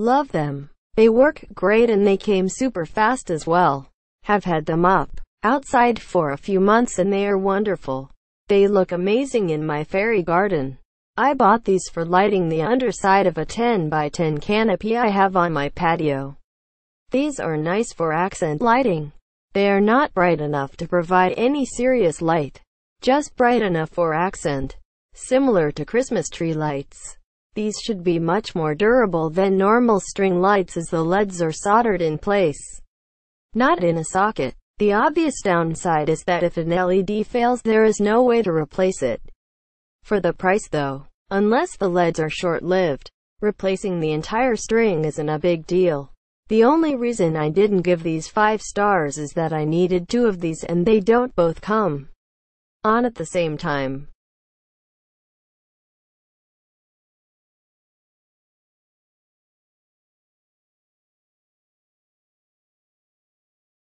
Love them. They work great and they came super fast as well. Have had them up outside for a few months and they are wonderful. They look amazing in my fairy garden. I bought these for lighting the underside of a 10 by 10 canopy I have on my patio. These are nice for accent lighting. They are not bright enough to provide any serious light, just bright enough for accent, similar to Christmas tree lights. These should be much more durable than normal string lights as the LEDs are soldered in place, not in a socket. The obvious downside is that if an LED fails there is no way to replace it. For the price though, unless the LEDs are short-lived, replacing the entire string isn't a big deal. The only reason I didn't give these 5 stars is that I needed 2 of these and they don't both come on at the same time.